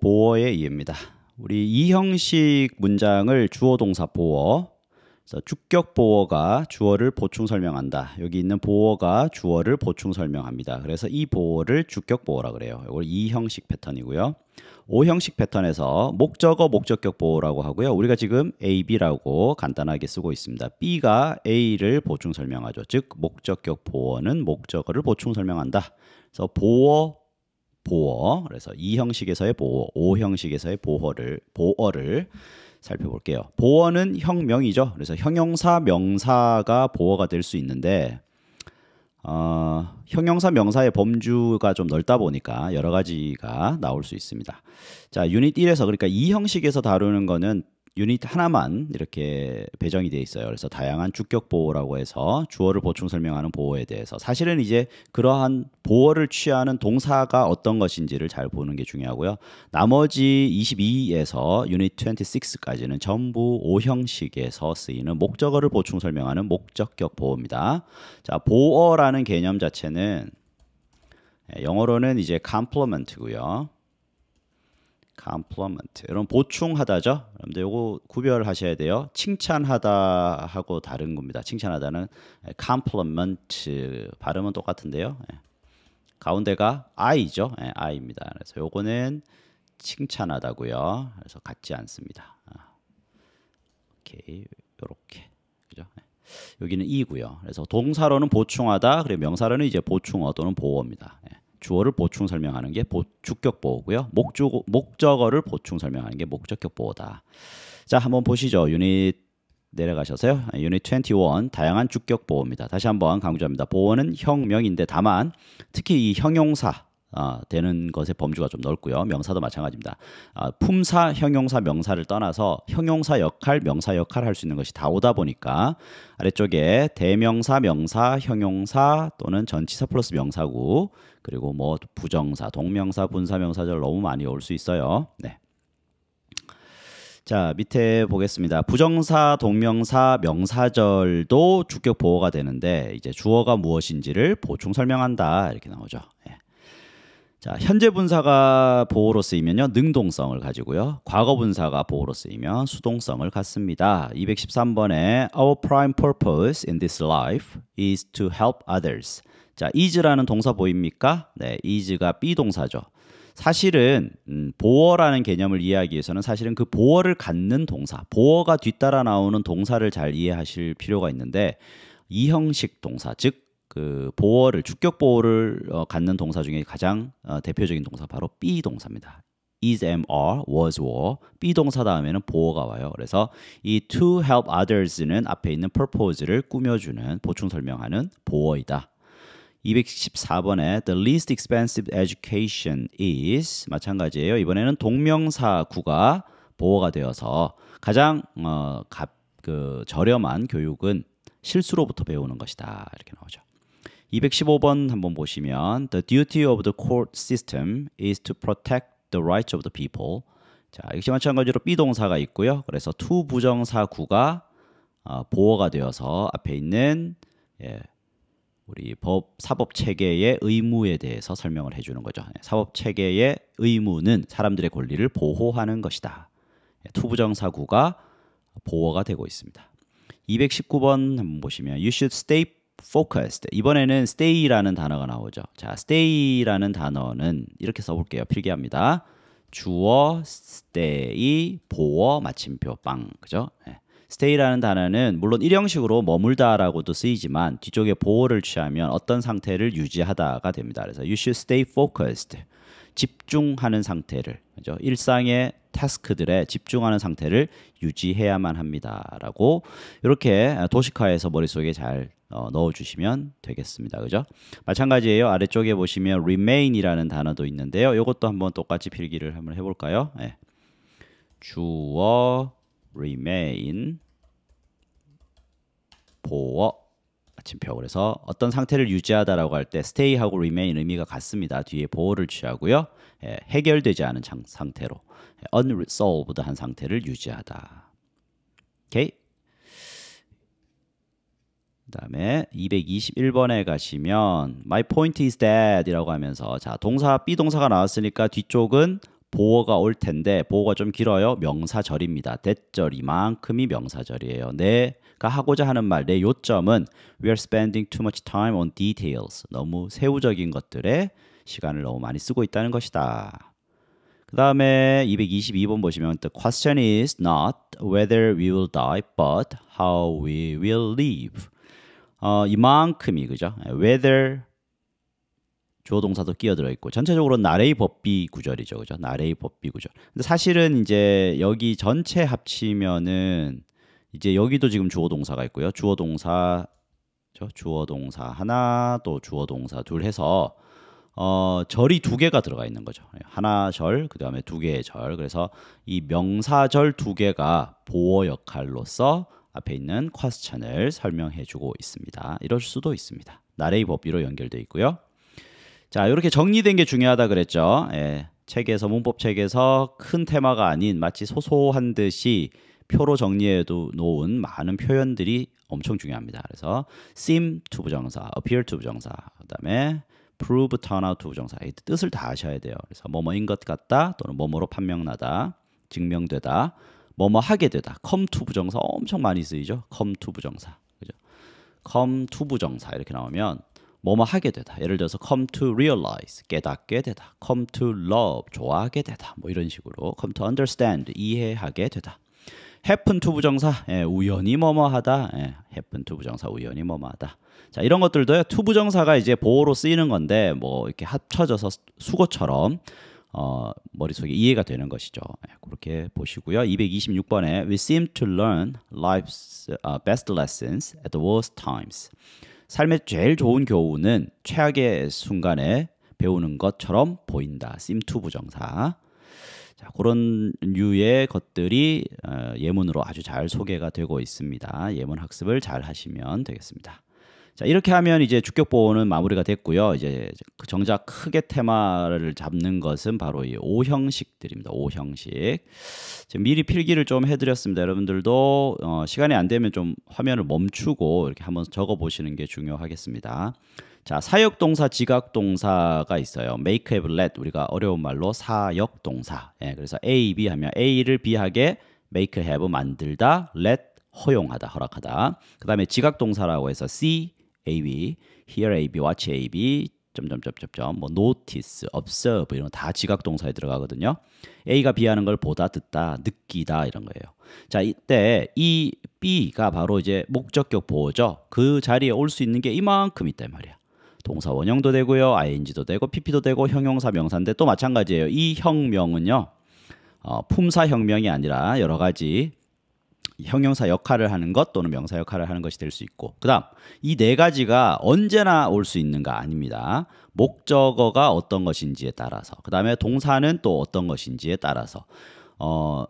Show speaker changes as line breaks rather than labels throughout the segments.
보어의 예입니다. 우리 이형식 문장을 주어 동사 보어 주격 보어가 주어를 보충 설명한다. 여기 있는 보어가 주어를 보충 설명합니다. 그래서 이 보어를 주격 보어라 그래요. 이걸 이형식 패턴이고요. 오형식 패턴에서 목적어 목적격 보어라고 하고요. 우리가 지금 A, B라고 간단하게 쓰고 있습니다. B가 A를 보충 설명하죠. 즉 목적격 보어는 목적어를 보충 설명한다. 그래서 보어 보어 그래서 이 형식에서의 보어, 오 형식에서의 보어를 보어를 살펴볼게요. 보어는 형명이죠. 그래서 형용사 명사가 보어가 될 수 있는데 어, 형용사 명사의 범주가 좀 넓다 보니까 여러 가지가 나올 수 있습니다. 자, 유닛 1에서 그러니까 이 형식에서 다루는 거는 유닛 하나만 이렇게 배정이 돼 있어요. 그래서 다양한 주격 보호라고 해서 주어를 보충 설명하는 보호에 대해서 사실은 이제 그러한 보호를 취하는 동사가 어떤 것인지를 잘 보는 게 중요하고요. 나머지 22에서 유닛 26까지는 전부 오형식에서 쓰이는 목적어를 보충 설명하는 목적격 보호입니다. 자, 보호라는 개념 자체는 예, 영어로는 이제 complement고요. complement 이런 보충하다죠. 여러분들 요거 구별하셔야 돼요. 칭찬하다 하고 다른 겁니다. 칭찬하다는 compliment 발음은 똑같은데요. 예. 가운데가 I죠. 예, I입니다. 그래서 요거는 칭찬하다고요. 그래서 같지 않습니다. 아. 오케이. 요렇게. 그죠? 예. 여기는 이고요. 그래서 동사로는 보충하다, 그리고 명사로는 이제 보충어 또는 보호입니다 주어를 보충 설명하는 게 주격 보호고요. 목조, 목적어를 보충 설명하는 게 목적격 보호다. 자, 한번 보시죠. 유닛 내려가셔서요. 유닛 21 다양한 주격 보호입니다. 다시 한번 강조합니다. 보호는 형명인데 다만 특히 이 형용사 아, 되는 것의 범주가 좀 넓고요. 명사도 마찬가지입니다. 아, 품사, 형용사, 명사를 떠나서 형용사 역할, 명사 역할 할 수 있는 것이 다 오다 보니까 아래쪽에 대명사, 명사, 형용사 또는 전치사 플러스 명사구 그리고 뭐 부정사, 동명사, 분사명사절 너무 많이 올 수 있어요. 네. 자 밑에 보겠습니다. 부정사, 동명사, 명사절도 주격 보호가 되는데 이제 주어가 무엇인지를 보충 설명한다 이렇게 나오죠. 예. 자 현재 분사가 보호로 쓰이면요 능동성을 가지고요 과거 분사가 보호로 쓰이면 수동성을 갖습니다. 213번에 Our prime purpose in this life is to help others. 자, is라는 동사 보입니까? 네, is가 비동사죠. 사실은 음, 보어라는 개념을 이해하기 위해서는 사실은 그 보어를 갖는 동사, 보어가 뒤따라 나오는 동사를 잘 이해하실 필요가 있는데 이 형식 동사, 즉 그 보어를 주격 보어를 어, 갖는 동사 중에 가장 어, 대표적인 동사 바로 be 동사입니다. is, am, are, was, were be 동사 다음에는 보어가 와요. 그래서 이 to help others는 앞에 있는 purpose를 꾸며주는 보충 설명하는 보어이다. 214번에 the least expensive education is 마찬가지예요. 이번에는 동명사구가 보호가 되어서 가장 어, 값, 그 저렴한 교육은 실수로부터 배우는 것이다 이렇게 나오죠. 215번 한번 보시면 the duty of the court system is to protect the rights of the people. 자, 역시 마찬가지로 비동사가 있고요. 그래서 to 부정사구가 어, 보호가 되어서 앞에 있는 예, 우리 법 사법 체계의 의무에 대해서 설명을 해주는 거죠. 예, 사법 체계의 의무는 사람들의 권리를 보호하는 것이다. 예, 투부정 사구가 보호가 되고 있습니다. 219번 한번 보시면 you should stay focused. 이번에는 stay라는 단어가 나오죠. 자, stay라는 단어는 이렇게 써볼게요. 필기합니다. 주어, stay, 보어, 마침표, 빵. 그죠? 네. stay라는 단어는 물론 일형식으로 머물다라고도 쓰이지만 뒤쪽에 보호를 취하면 어떤 상태를 유지하다가 됩니다. 그래서 you should stay focused. 집중하는 상태를 그죠? 일상의 타스크들에 집중하는 상태를 유지해야만 합니다라고 이렇게 도식화해서 머릿속에 잘 어, 넣어주시면 되겠습니다. 그죠? 마찬가지예요. 아래쪽에 보시면 remain이라는 단어도 있는데요. 이것도 한번 똑같이 필기를 한번 해볼까요? 네. 주어 remain 보어 아침표 그래서 어떤 상태를 유지하다라고 할때 stay하고 remain 의미가 같습니다. 뒤에 보어를 취하고요. 예, 해결되지 않은 장, 상태로 예, unresolved한 상태를 유지하다. 오케이. 그다음에 221번에 가시면 my point is that 이라고 하면서 자, 동사 b 동사가 나왔으니까 뒤쪽은 보어가 올 텐데 보어가 좀 길어요. 명사절입니다. 대절이만큼이 명사절이에요. 내가 하고자 하는 말, 내 요점은 we are spending too much time on details. 너무 세부적인 것들에 시간을 너무 많이 쓰고 있다는 것이다. 그 다음에 222번 보시면 the question is not whether we will die but how we will live. 어, 이만큼이 그죠? whether 주어 동사도 끼어들어 있고 전체적으로는 나레이 법비 구절이죠. 그죠? 나레이 법비 구절. 근데 사실은 이제 여기 전체 합치면은 이제 여기도 지금 주어 동사가 있고요. 주어 동사 주어 동사 하나 또 주어 동사 둘 해서 어, 절이 두 개가 들어가 있는 거죠. 하나 절, 그 다음에 두 개의 절. 그래서 이 명사절 두 개가 보어 역할로서 앞에 있는 쿼스찬을 설명해주고 있습니다. 이럴 수도 있습니다. 나레이 법비로 연결돼 있고요. 자, 이렇게 정리된 게 중요하다 그랬죠. 예, 책에서 문법 책에서 큰 테마가 아닌 마치 소소한 듯이 표로 정리해 도 놓은 많은 표현들이 엄청 중요합니다. 그래서 seem to 부정사, appear to 부정사, 그다음에 prove turn out to 부정사 이 뜻을 다 아셔야 돼요. 그래서 뭐뭐인 것 같다 또는 뭐뭐로 판명나다, 증명되다, 뭐뭐 하게 되다, come to 부정사 엄청 많이 쓰이죠. come to 부정사, 그죠? come to 부정사 이렇게 나오면 뭐뭐 하게 되다. 예를 들어서 come to realize 깨닫게 되다. come to love 좋아하게 되다. 뭐 이런 식으로 come to understand 이해하게 되다. happen to 부정사 예, 우연히 뭐뭐하다. 예, happen to 부정사 우연히 뭐뭐하다. 자 이런 것들도요. to 부정사가 이제 보호로 쓰이는 건데 뭐 이렇게 합쳐져서 수거처럼 어, 머릿속에 이해가 되는 것이죠. 예, 그렇게 보시고요. 226번에 we seem to learn life's uh, best lessons at the worst times. 삶의 제일 좋은 교훈은 최악의 순간에 배우는 것처럼 보인다. 심투 부정사. 자, 그런 류의 것들이 어, 예문으로 아주 잘 소개가 되고 있습니다. 예문 학습을 잘 하시면 되겠습니다. 자, 이렇게 하면 이제 주격 보호는 마무리가 됐고요. 이제 그 정작 크게 테마를 잡는 것은 바로 이5형식들입니다5형식 미리 필기를 좀 해드렸습니다. 여러분들도 어, 시간이 안 되면 좀 화면을 멈추고 이렇게 한번 적어 보시는 게 중요하겠습니다. 자, 사역동사, 지각동사가 있어요. make, have, let. 우리가 어려운 말로 사역동사. 예, 그래서 A, B 하면 A를 B하게 make, have 만들다, let 허용하다, 허락하다. 그 다음에 지각동사라고 해서 C, AB, hear AB, watch AB, 점점점점점 뭐 notice, observe 이런 다 지각 동사에 들어가거든요. A가 B 하는 걸 보다, 듣다, 느끼다 이런 거예요. 자, 이때 이 B가 바로 이제 목적격 보호죠. 그 자리에 올 수 있는 게 이만큼 있단 말이야. 동사 원형도 되고요. ing도 되고 pp도 되고 형용사 명사인데 또 마찬가지예요. 이혁명은요 어, 품사 혁명이 아니라 여러 가지 형용사 역할을 하는 것 또는 명사 역할을 하는 것이 될 수 있고 그다음 이 네 가지가 언제나 올 수 있는가 아닙니다. 목적어가 어떤 것인지에 따라서 그다음에 동사는 또 어떤 것인지에 따라서 어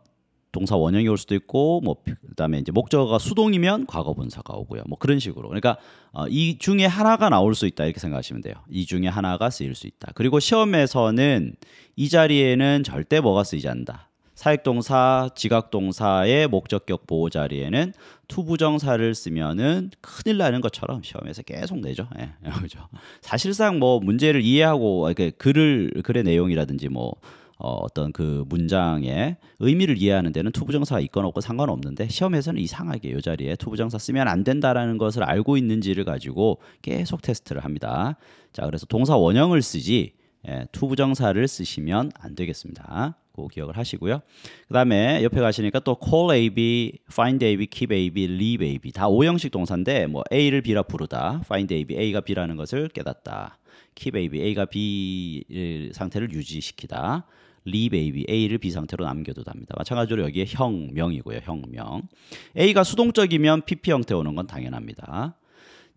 동사 원형이 올 수도 있고 뭐 그다음에 이제 목적어가 수동이면 과거 분사가 오고요. 뭐 그런 식으로. 그러니까 어, 이 중에 하나가 나올 수 있다 이렇게 생각하시면 돼요. 이 중에 하나가 쓰일 수 있다. 그리고 시험에서는 이 자리에는 절대 뭐가 쓰이지 않는다. 사익동사, 지각동사의 목적격 보호 자리에는 투부정사를 쓰면은 큰일 나는 것처럼 시험에서 계속 내죠. 예, 그죠. 사실상 뭐 문제를 이해하고 아, 이렇게 글을 글의 내용이라든지 뭐 어, 어떤 그 문장의 의미를 이해하는 데는 투부정사가 있건 없건 상관없는데 시험에서는 이상하게 이 자리에 투부정사 쓰면 안 된다라는 것을 알고 있는지를 가지고 계속 테스트를 합니다. 자, 그래서 동사 원형을 쓰지 예, 투부정사를 쓰시면 안 되겠습니다. 꼭 기억을 하시고요. 그 다음에 옆에 가시니까 또 call AB, find AB, keep AB, leave AB 다5형식 동사인데 뭐 A를 B라 부르다, find AB, A가 B라는 것을 깨닫다, keep AB, A가 B 상태를 유지시키다, leave AB, A를 B 상태로 남겨두답니다. 마찬가지로 여기에 형명이고요, 형명. A가 수동적이면 PP 형태 오는 건 당연합니다.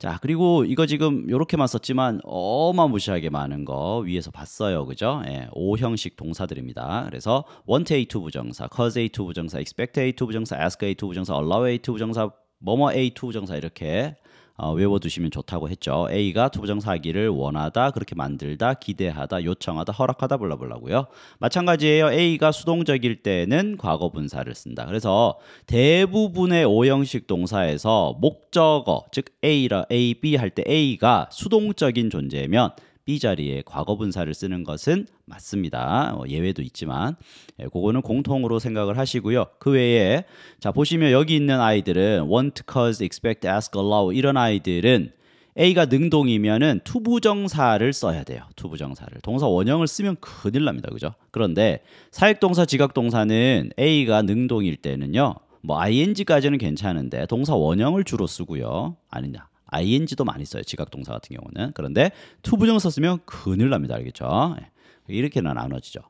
자, 그리고 이거 지금 이렇게만 썼지만 어마무시하게 많은 거 위에서 봤어요. 그죠? 예, 5형식 동사들입니다. 그래서 want A to 부정사, cause A to 부정사, expect A to 부정사, ask A to 부정사, allow A to 부정사, 뭐뭐 A to 부정사 이렇게 어, 외워두시면 좋다고 했죠. A가 투부정사기를 원하다, 그렇게 만들다, 기대하다, 요청하다, 허락하다 불러보라고요 마찬가지예요. A가 수동적일 때는 과거분사를 쓴다. 그래서 대부분의 오형식 동사에서 목적어, 즉 A라 A, B 할 때 A가 수동적인 존재면 이 자리에 과거 분사를 쓰는 것은 맞습니다. 뭐 예외도 있지만 예, 그거는 공통으로 생각을 하시고요. 그 외에 자 보시면 여기 있는 아이들은 want, cause, expect, ask, allow 이런 아이들은 A가 능동이면은 투부정사를 써야 돼요. 투부정사를. 동사 원형을 쓰면 큰일 납니다. 그죠? 그런데 사역동사 지각동사는 A가 능동일 때는요. 뭐 ing까지는 괜찮은데 동사 원형을 주로 쓰고요. 아니냐. ing도 많이 써요. 지각동사 같은 경우는. 그런데 to 부정사 쓰면 큰일 납니다. 알겠죠? 예. 이렇게는 나눠지죠.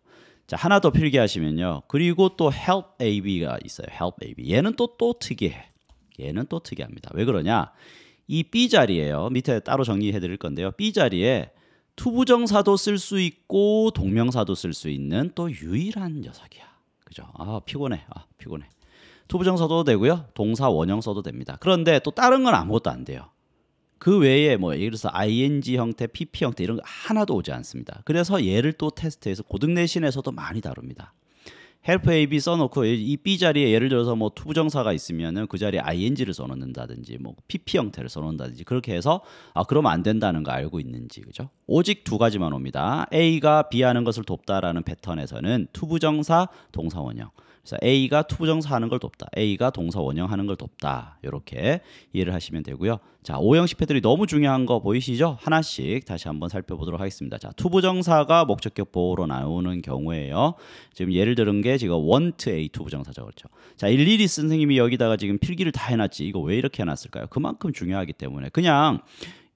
자, 하나 더 필기하시면요. 그리고 또 help AB가 있어요. help AB. 얘는 또, 또 특이해. 얘는 또 특이합니다. 왜 그러냐? 이 B 자리에요. 밑에 따로 정리해 드릴 건데요. B 자리에 투부정사도 쓸 수 있고 동명사도 쓸 수 있는 또 유일한 녀석이야. 그죠? 아, 피곤해. 아, 피곤해. 투부정사도 되고요. 동사 원형 써도 됩니다. 그런데 또 다른 건 아무것도 안 돼요. 그 외에 뭐 예를 들어서 ing 형태, pp 형태 이런 거 하나도 오지 않습니다. 그래서 얘를 또 테스트해서 고등 내신에서도 많이 다룹니다. 헬프 l p ab 써놓고 이 b 자리에 예를 들어서 뭐 투부정사가 있으면은 그 자리에 ing를 써놓는다든지 뭐 pp 형태를 써놓는다든지 그렇게 해서 아 그러면 안 된다는 거 알고 있는지 그죠? 오직 두 가지만 옵니다. a가 b 하는 것을 돕다라는 패턴에서는 투부정사 동사원형. 그래서 A가 투부정사 하는 걸 돕다. A가 동사 원형 하는 걸 돕다. 이렇게 이해를 하시면 되고요. 자, 오형식 패들이 너무 중요한 거 보이시죠? 하나씩 다시 한번 살펴보도록 하겠습니다. 자, 투부정사가 목적격 보호로 나오는 경우에요. 지금 예를 들은 게 지금 want a 투부정사죠. 그렇죠? 자, 일일이 선생님이 여기다가 지금 필기를 다 해놨지. 이거 왜 이렇게 해놨을까요? 그만큼 중요하기 때문에 그냥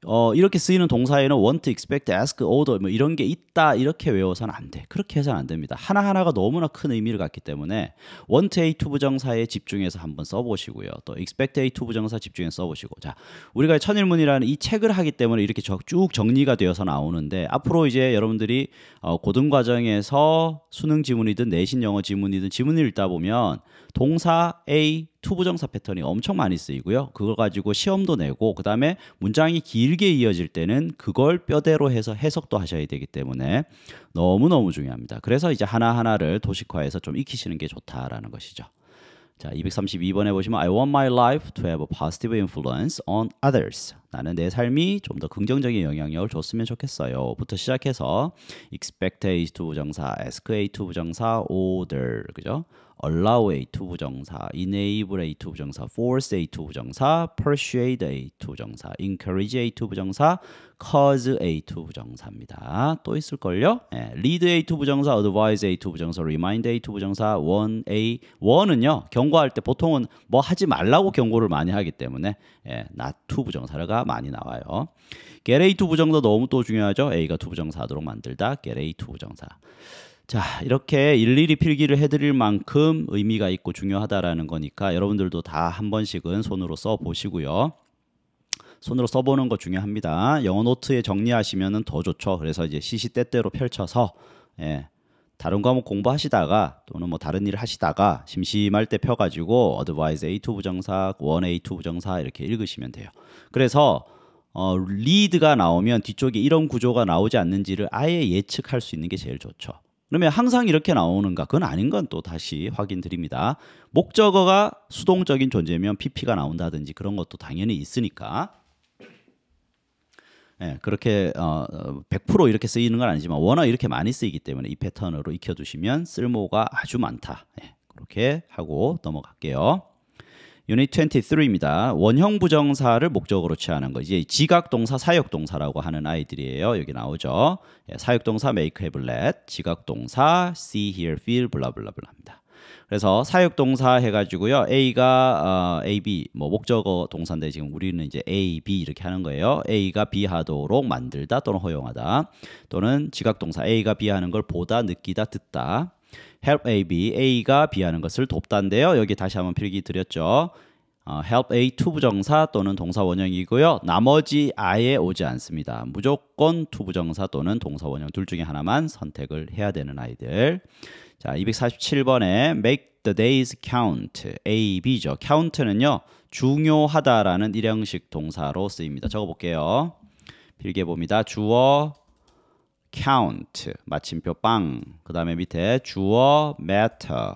어, 이렇게 쓰이는 동사에는 want, expect, ask, order 뭐 이런 게 있다 이렇게 외워서는 안 돼. 그렇게 해서는 안 됩니다. 하나하나가 너무나 큰 의미를 갖기 때문에 want a to 부정사에 집중해서 한번 써보시고요. 또 expect a to 부정사 집중해서 써보시고 자 우리가 천일문이라는 이 책을 하기 때문에 이렇게 쭉 정리가 되어서 나오는데 앞으로 이제 여러분들이 어, 고등 과정에서 수능 지문이든 내신 영어 지문이든 지문을 읽다 보면 동사 a 투부정사 패턴이 엄청 많이 쓰이고요. 그걸 가지고 시험도 내고 그다음에 문장이 길게 이어질 때는 그걸 뼈대로 해서 해석도 하셔야 되기 때문에 너무너무 중요합니다. 그래서 이제 하나하나를 도식화해서 좀 익히시는 게 좋다라는 것이죠. 자, 232번에 보시면 I want my life to have a positive influence on others. 나는 내 삶이 좀 더 긍정적인 영향력을 줬으면 좋겠어요. 부터 시작해서 expect A to 부정사, ask A to 부정사, order. 그죠? allow A2 부정사, enable A2 부정사, force A2 부정사, persuade A2 부정사, encourage A2 부정사, cause A2 부정사입니다. 또 있을걸요? 예, lead A2 부정사, advise A2 부정사, remind A2 부정사, warn A, warn은요, 경고할 때 보통은 뭐 하지 말라고 경고를 많이 하기 때문에 예, not t 부정사가 많이 나와요. get A2 부정사 너무 또 중요하죠? A가 t 부정사 하도록 만들다, get A2 부정사. 자, 이렇게 일일이 필기를 해드릴 만큼 의미가 있고 중요하다라는 거니까 여러분들도 다 한 번씩은 손으로 써 보시고요. 손으로 써보는 거 중요합니다. 영어 노트에 정리하시면 더 좋죠. 그래서 이제 시시때때로 펼쳐서 예, 다른 과목 공부하시다가 또는 뭐 다른 일을 하시다가 심심할 때 펴가지고 어드바이즈 A2 부정사, 1 A2 부정사 이렇게 읽으시면 돼요. 그래서 어, 리드가 나오면 뒤쪽에 이런 구조가 나오지 않는지를 아예 예측할 수 있는 게 제일 좋죠. 그러면 항상 이렇게 나오는가? 그건 아닌 건 또 다시 확인드립니다. 목적어가 수동적인 존재면 PP가 나온다든지 그런 것도 당연히 있으니까. 네, 그렇게 어, 100% 이렇게 쓰이는 건 아니지만 워낙 이렇게 많이 쓰이기 때문에 이 패턴으로 익혀두시면 쓸모가 아주 많다. 네, 그렇게 하고 넘어갈게요. 유닛 23입니다. 원형 부정사를 목적으로 취하는 거. 이제 지각동사, 사역동사라고 하는 아이들이에요. 여기 나오죠. 예, 사역동사 make, have, let, 지각동사 see, hear, feel, 블라블라블라입니다. 그래서 사역동사 해가지고요. A가 어, A, B 뭐 목적어 동사인데 지금 우리는 이제 A, B 이렇게 하는 거예요. A가 B 하도록 만들다 또는 허용하다 또는 지각동사 A가 B 하는 걸 보다, 느끼다, 듣다 help A, B, A가 B하는 것을 돕다인데요. 여기 다시 한번 필기 드렸죠. 어, help A 투부정사 또는 동사원형이고요. 나머지 아예 오지 않습니다. 무조건 투부정사 또는 동사원형 둘 중에 하나만 선택을 해야 되는 아이들. 자, 247번에 make the days count. A, B죠. count는요. 중요하다라는 일형식 동사로 쓰입니다. 적어볼게요. 필기해 봅니다. 주어 count 마침표 빵. 그다음에 밑에 주어 matter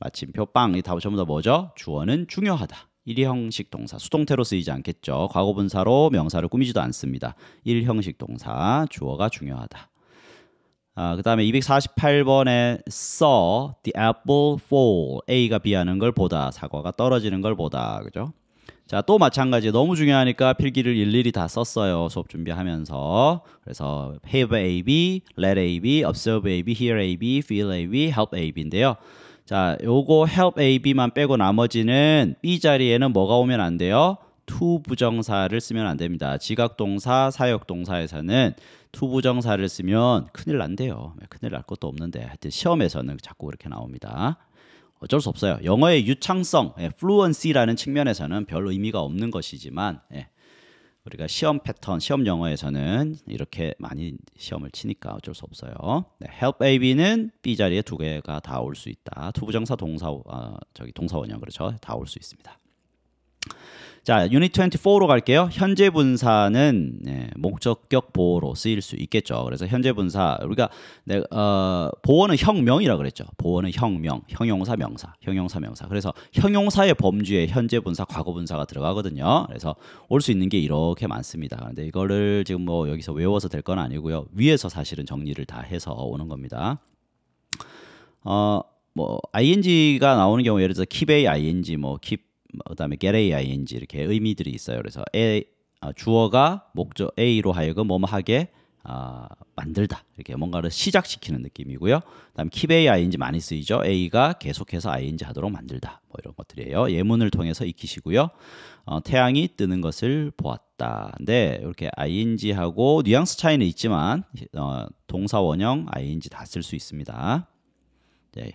마침표 빵. 이 답은 전부 다 뭐죠? 주어는 중요하다. 일형식 동사 수동태로 쓰이지 않겠죠. 과거분사로 명사를 꾸미지도 않습니다. 일형식 동사 주어가 중요하다. 아, 그 다음에 248번에 saw the apple fall A가 비하는 걸 보다 사과가 떨어지는 걸 보다 그죠? 자, 또 마찬가지 너무 중요하니까 필기를 일일이 다 썼어요. 수업 준비하면서. 그래서 have AB, let AB, observe AB, hear AB, feel AB, help AB인데요. 자, 요거 help AB만 빼고 나머지는 B 자리에는 뭐가 오면 안 돼요? to 부정사를 쓰면 안 됩니다. 지각동사, 사역동사에서는 to 부정사를 쓰면 큰일 난대요. 큰일 날 것도 없는데 하여튼 시험에서는 자꾸 그렇게 나옵니다. 어쩔 수 없어요. 영어의 유창성, 예, fluency라는 측면에서는 별 의미가 없는 것이지만 예, 우리가 시험 패턴, 시험 영어에서는 이렇게 많이 시험을 치니까 어쩔 수 없어요. 네, help AB는 B 자리에 두 개가 다 올 수 있다. 투부정사 동사 어, 저기 동사원형 그렇죠? 다 올 수 있습니다. 자, 유닛 24로 갈게요. 현재 분사는 네, 목적격 보호로 쓰일 수 있겠죠. 그래서 현재 분사 우리가 네, 어, 보호는 형명이라 그랬죠. 보호는 형명, 형용사 명사, 형용사 명사. 그래서 형용사의 범주에 현재 분사, 과거 분사가 들어가거든요. 그래서 올 수 있는 게 이렇게 많습니다. 그런데 이거를 지금 뭐 여기서 외워서 될 건 아니고요. 위에서 사실은 정리를 다 해서 오는 겁니다. 어, 뭐 ing가 나오는 경우 예를 들어 서 keep a ing 뭐 keep 뭐 그다음에 get aing 이렇게 의미들이 있어요. 그래서 a 아, 주어가 목적 a로 하여금 뭐뭐 하게 아, 만들다 이렇게 뭔가를 시작시키는 느낌이고요. 그다음 keep a ing 많이 쓰이죠. a가 계속해서 ing 하도록 만들다 뭐 이런 것들이에요. 예문을 통해서 익히시고요. 어, 태양이 뜨는 것을 보았다. 근데 이렇게 ing 하고 뉘앙스 차이는 있지만 어, 동사 원형 ing 다 쓸 수 있습니다. 네.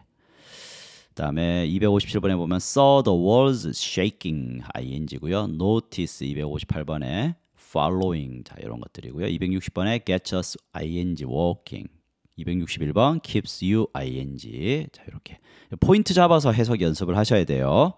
그다음에 257번에 보면 saw the walls shaking ing고요. notice 258번에 following 자 이런 것들이고요. 260번에 get us ing walking 261번 keeps you ing 자 이렇게 포인트 잡아서 해석 연습을 하셔야 돼요.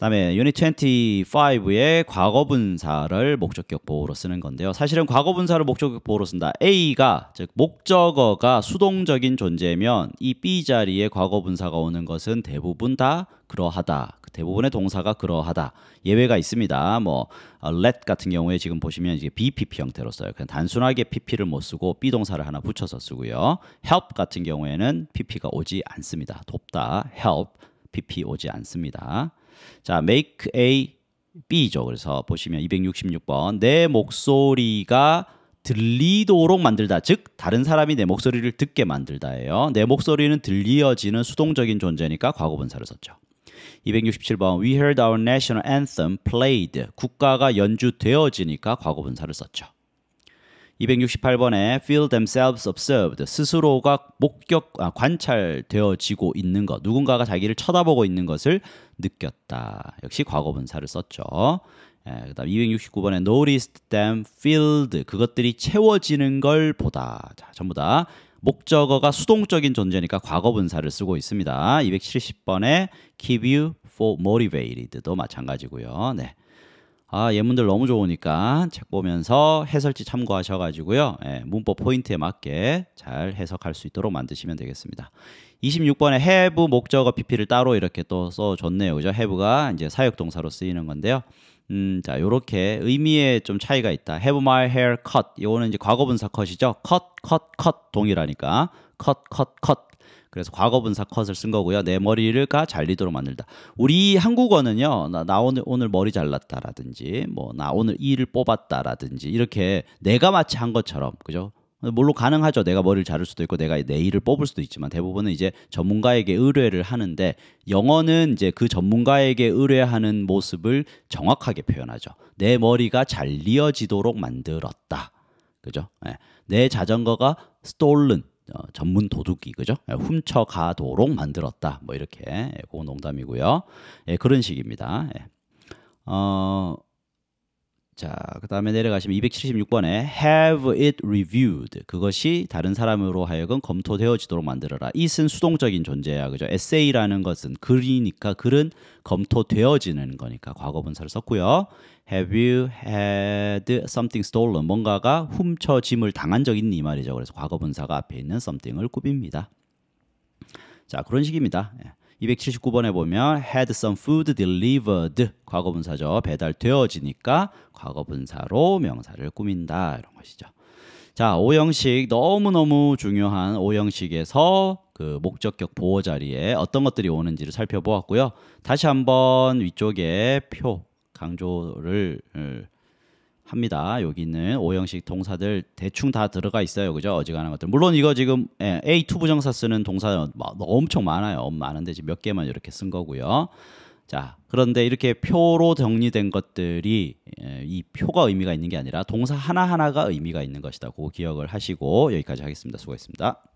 그다음에 유닛 25의 과거분사를 목적격 보호로 쓰는 건데요. 사실은 과거분사를 목적격 보호로 쓴다. A가 즉 목적어가 수동적인 존재면 이 B 자리에 과거분사가 오는 것은 대부분 다 그러하다. 그 대부분의 동사가 그러하다. 예외가 있습니다. 뭐 어, let 같은 경우에 지금 보시면 이게 BPP 형태로 써요. 그냥 단순하게 PP를 못 쓰고 B 동사를 하나 붙여서 쓰고요. help 같은 경우에는 PP가 오지 않습니다. 돕다 help PP 오지 않습니다. 자, make a B죠. 그래서 보시면 266번 내 목소리가 들리도록 만들다. 즉 다른 사람이 내 목소리를 듣게 만들다예요. 내 목소리는 들리어지는 수동적인 존재니까 과거분사를 썼죠. 267번 We heard our national anthem played. 국가가 연주되어지니까 과거분사를 썼죠. 268번에 feel themselves observed 스스로가 목격 아, 관찰되어지고 있는 것 누군가가 자기를 쳐다보고 있는 것을 느꼈다 역시 과거분사를 썼죠 예, 그다음 269번에 noticed them filled 그것들이 채워지는 걸 보다 자 전부 다 목적어가 수동적인 존재니까 과거분사를 쓰고 있습니다 270번에 keep you for motivated도 마찬가지고요 네 아, 예문들 너무 좋으니까 책 보면서 해설지 참고하셔가지고요. 예, 문법 포인트에 맞게 잘 해석할 수 있도록 만드시면 되겠습니다. 26번에 have 목적어 pp를 따로 이렇게 또 써줬네요. 그죠? have가 이제 사역동사로 쓰이는 건데요. 음, 자, 요렇게 의미에 좀 차이가 있다. have my hair cut. 요거는 이제 과거분사 컷이죠. cut, cut, cut 동일하니까. cut, cut, cut. 그래서 과거분사 컷을 쓴 거고요. 내 머리를가 잘리도록 만들다. 우리 한국어는요. 나, 나 오늘 오늘 머리 잘랐다라든지 뭐 나 오늘 이를 뽑았다라든지 이렇게 내가 마치 한 것처럼 그죠? 물론 가능하죠. 내가 머리를 자를 수도 있고 내가 내일을 뽑을 수도 있지만 대부분은 이제 전문가에게 의뢰를 하는데 영어는 이제 그 전문가에게 의뢰하는 모습을 정확하게 표현하죠. 내 머리가 잘리어지도록 만들었다. 그죠? 네. 내 자전거가 stolen 어, 전문 도둑이 그죠? 예, 훔쳐가도록 만들었다. 뭐 이렇게 예, 그건 농담이고요. 예, 그런 식입니다. 예. 어, 자, 그 다음에 내려가시면 276번에 have it reviewed. 그것이 다른 사람으로 하여금 검토되어지도록 만들어라. i 이은 수동적인 존재야. 그죠? 에세이라는 것은 글이니까 글은 검토되어지는 거니까 과거 분사를 썼고요. Have you had something stolen? 뭔가가 훔쳐짐을 당한 적 있니 말이죠. 그래서 과거분사가 앞에 있는 something을 꾸빕니다. 자 그런 식입니다. 279번에 예. 보면 had some food delivered 과거분사죠. 배달되어지니까 과거분사로 명사를 꾸민다 이런 것이죠. 자, 오형식 너무너무 중요한 오형식에서 그 목적격 보호 자리에 어떤 것들이 오는지를 살펴보았고요. 다시 한번 위쪽에 표 강조를 어, 합니다. 여기 는 오형식 동사들 대충 다 들어가 있어요. 그죠? 어지간한 것들. 물론 이거 지금 예, a 투 부정사 쓰는 동사 엄청 많아요. 많은데 지금 몇 개만 이렇게 쓴 거고요. 자, 그런데 이렇게 표로 정리된 것들이 예, 이 표가 의미가 있는 게 아니라 동사 하나하나가 의미가 있는 것이다. 고 기억을 하시고 여기까지 하겠습니다. 수고했습니다.